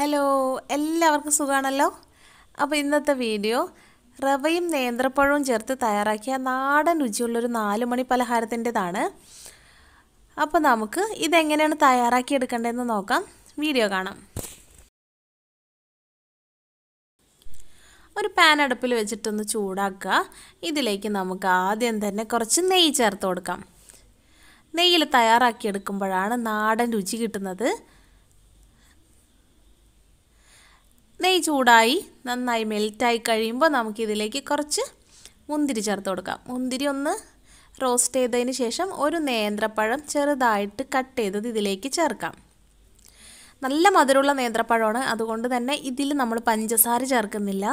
hello എല്ലാവർക്കും സുഖമാണല്ലോ അപ്പോൾ ഇന്നത്തെ വീഡിയോ റവയും നേന്ത്രപ്പഴവും ചേർത്ത് തയ്യാറാക്കിയ നാടൻ രുചിയുള്ളൊരു നാല് മണി പലഹാരത്തിൻ്റെതാണ് അപ്പോൾ നമുക്ക് ഇതെങ്ങനെയാണ് തയ്യാറാക്കി നോക്കാം വീഡിയോ കാണാം ഒരു പാൻ അടുപ്പിൽ വെച്ചിട്ടൊന്ന് ചൂടാക്കുക ഇതിലേക്ക് നമുക്ക് ആദ്യം തന്നെ കുറച്ച് നെയ്യ് ചേർത്ത് കൊടുക്കാം നെയ്യിൽ തയ്യാറാക്കി നാടൻ രുചി കിട്ടുന്നത് ചൂടായി നന്നായി മെൽറ്റായി കഴിയുമ്പോൾ നമുക്കിതിലേക്ക് കുറച്ച് മുന്തിരി ചേർത്ത് കൊടുക്കാം മുന്തിരി ഒന്ന് റോസ്റ്റ് ചെയ്തതിന് ശേഷം ഒരു നേന്ത്രപ്പഴം ചെറുതായിട്ട് കട്ട് ചെയ്തത് ഇതിലേക്ക് ചേർക്കാം നല്ല മധുരമുള്ള നേന്ത്രപ്പഴമാണ് അതുകൊണ്ട് തന്നെ ഇതിൽ നമ്മൾ പഞ്ചസാര ചേർക്കുന്നില്ല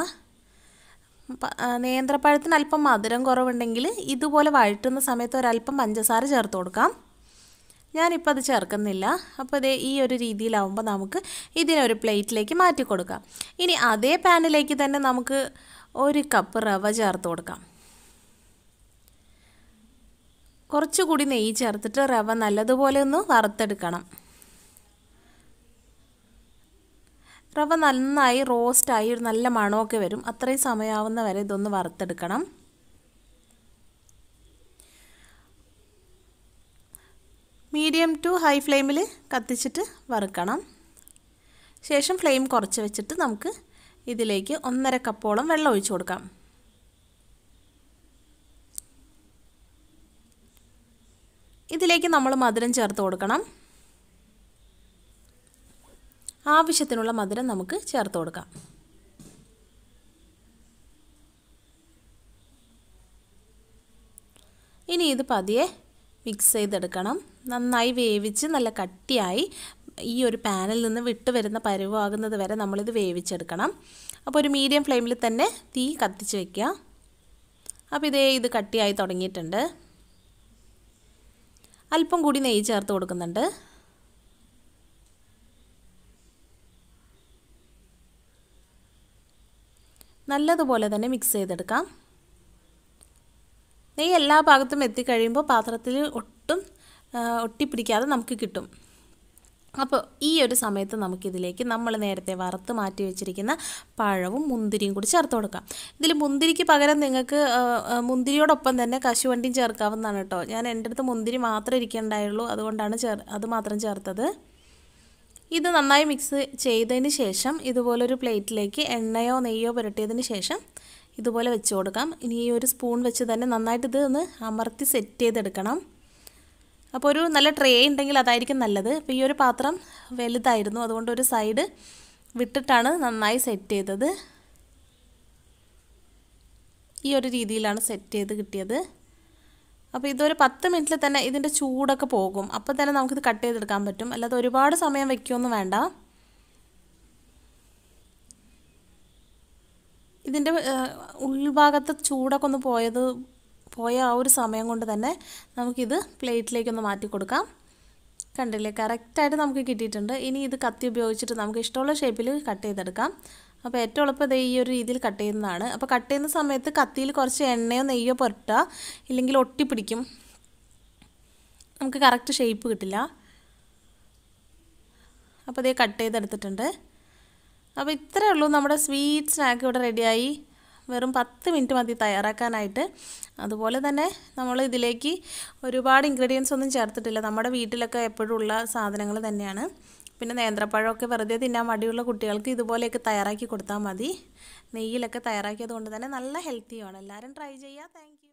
നേന്ത്രപ്പഴത്തിന് അല്പം മധുരം കുറവുണ്ടെങ്കിൽ ഇതുപോലെ വഴറ്റുന്ന സമയത്ത് ഒരല്പം പഞ്ചസാര ചേർത്ത് കൊടുക്കാം ഞാനിപ്പോൾ അത് ചേർക്കുന്നില്ല അപ്പോൾ ഇതേ ഈ ഒരു രീതിയിലാവുമ്പോൾ നമുക്ക് ഇതിനൊരു പ്ലേറ്റിലേക്ക് മാറ്റി കൊടുക്കാം ഇനി അതേ പാനിലേക്ക് തന്നെ നമുക്ക് ഒരു കപ്പ് റവ ചേർത്ത് കൊടുക്കാം കുറച്ചുകൂടി നെയ്യ് ചേർത്തിട്ട് റവ നല്ലതുപോലെ ഒന്ന് വറുത്തെടുക്കണം റവ നന്നായി റോസ്റ്റായി ഒരു നല്ല മണമൊക്കെ വരും അത്രയും സമയമാവുന്ന വരെ ഇതൊന്ന് വറുത്തെടുക്കണം മീഡിയം ടു ഹൈ ഫ്ലെയിമിൽ കത്തിച്ചിട്ട് വറുക്കണം ശേഷം ഫ്ലെയിം കുറച്ച് വെച്ചിട്ട് നമുക്ക് ഇതിലേക്ക് ഒന്നര കപ്പോളം വെള്ളം ഒഴിച്ചു കൊടുക്കാം ഇതിലേക്ക് നമ്മൾ മധുരം ചേർത്ത് കൊടുക്കണം ആവശ്യത്തിനുള്ള മധുരം നമുക്ക് ചേർത്ത് കൊടുക്കാം ഇനി ഇത് പതിയെ മിക്സ് ചെയ്തെടുക്കണം നന്നായി വേവിച്ച് നല്ല കട്ടിയായി ഈ ഒരു പാനിൽ നിന്ന് വിട്ട് വരുന്ന പരുവാകുന്നത് വരെ നമ്മളിത് വേവിച്ചെടുക്കണം അപ്പോൾ ഒരു മീഡിയം ഫ്ലെയിമിൽ തന്നെ തീ കത്തിച്ച് വയ്ക്കുക അപ്പോൾ ഇതേ ഇത് കട്ടിയായി തുടങ്ങിയിട്ടുണ്ട് അല്പം കൂടി നെയ്യ് ചേർത്ത് കൊടുക്കുന്നുണ്ട് നല്ലതുപോലെ തന്നെ മിക്സ് ചെയ്തെടുക്കാം നെയ്യ് എല്ലാ ഭാഗത്തും എത്തിക്കഴിയുമ്പോൾ പാത്രത്തിൽ ഒട്ടും ഒട്ടിപ്പിടിക്കാതെ നമുക്ക് കിട്ടും അപ്പോൾ ഈ ഒരു സമയത്ത് നമുക്കിതിലേക്ക് നമ്മൾ നേരത്തെ വറുത്ത് മാറ്റി വെച്ചിരിക്കുന്ന പഴവും മുന്തിരിയും കൂടി ചേർത്ത് കൊടുക്കാം ഇതിൽ മുന്തിരിക്ക് പകരം നിങ്ങൾക്ക് മുന്തിരിയോടൊപ്പം തന്നെ കശുവണ്ടിയും ചേർക്കാവുന്നതാണ് കേട്ടോ ഞാൻ എൻ്റെ അടുത്ത് മുന്തിരി മാത്രമേ ഇരിക്കേണ്ടായുള്ളൂ അതുകൊണ്ടാണ് ചേർ അത് മാത്രം ചേർത്തത് ഇത് നന്നായി മിക്സ് ചെയ്തതിന് ശേഷം ഇതുപോലൊരു പ്ലേറ്റിലേക്ക് എണ്ണയോ നെയ്യോ പുരട്ടിയതിന് ശേഷം ഇതുപോലെ വെച്ച് കൊടുക്കാം ഇനി ഈ ഒരു സ്പൂൺ വെച്ച് തന്നെ നന്നായിട്ട് ഇത് ഒന്ന് അമർത്തി സെറ്റ് ചെയ്തെടുക്കണം അപ്പോൾ ഒരു നല്ല ട്രേ ഉണ്ടെങ്കിൽ അതായിരിക്കും നല്ലത് അപ്പോൾ ഈ ഒരു പാത്രം വലുതായിരുന്നു അതുകൊണ്ട് ഒരു സൈഡ് വിട്ടിട്ടാണ് നന്നായി സെറ്റ് ചെയ്തത് ഈ ഒരു രീതിയിലാണ് സെറ്റ് ചെയ്ത് കിട്ടിയത് അപ്പോൾ ഇതൊരു പത്ത് മിനിറ്റിൽ തന്നെ ഇതിൻ്റെ ചൂടൊക്കെ പോകും അപ്പോൾ തന്നെ നമുക്കിത് കട്ട് ചെയ്തെടുക്കാൻ പറ്റും അല്ലാതെ ഒരുപാട് സമയം വയ്ക്കുമൊന്നും വേണ്ട ഇതിൻ്റെ ഉൾഭാഗത്ത് ചൂടൊക്കെ ഒന്ന് പോയത് പോയ ആ ഒരു സമയം കൊണ്ട് തന്നെ നമുക്കിത് പ്ലേറ്റിലേക്കൊന്ന് മാറ്റി കൊടുക്കാം കണ്ടില്ലേ കറക്റ്റായിട്ട് നമുക്ക് കിട്ടിയിട്ടുണ്ട് ഇനി ഇത് കത്തി ഉപയോഗിച്ചിട്ട് നമുക്ക് ഇഷ്ടമുള്ള ഷേപ്പിൽ കട്ട് ചെയ്തെടുക്കാം അപ്പോൾ ഏറ്റവും എളുപ്പം ഈ ഒരു രീതിയിൽ കട്ട് ചെയ്യുന്നതാണ് അപ്പോൾ കട്ട് ചെയ്യുന്ന സമയത്ത് കത്തിയിൽ കുറച്ച് എണ്ണയോ നെയ്യോ പുരട്ടുക ഇല്ലെങ്കിൽ ഒട്ടിപ്പിടിക്കും നമുക്ക് കറക്റ്റ് ഷേപ്പ് കിട്ടില്ല അപ്പോൾ ഇതേ കട്ട് ചെയ്തെടുത്തിട്ടുണ്ട് അപ്പോൾ ഇത്രയേ ഉള്ളൂ നമ്മുടെ സ്വീറ്റ് സ്നാക്ക് ഇവിടെ റെഡിയായി വെറും പത്ത് മിനിറ്റ് മതി തയ്യാറാക്കാനായിട്ട് അതുപോലെ തന്നെ നമ്മൾ ഇതിലേക്ക് ഒരുപാട് ഇൻഗ്രീഡിയൻസ് ഒന്നും ചേർത്തിട്ടില്ല നമ്മുടെ വീട്ടിലൊക്കെ എപ്പോഴും ഉള്ള സാധനങ്ങൾ തന്നെയാണ് പിന്നെ നേന്ത്രപ്പഴമൊക്കെ വെറുതെ തിന്നാൻ മടിയുള്ള കുട്ടികൾക്ക് ഇതുപോലെയൊക്കെ തയ്യാറാക്കി കൊടുത്താൽ മതി നെയ്യിലൊക്കെ തയ്യാറാക്കിയത് കൊണ്ട് തന്നെ നല്ല ഹെൽത്തിയാണ് എല്ലാവരും ട്രൈ ചെയ്യുക താങ്ക്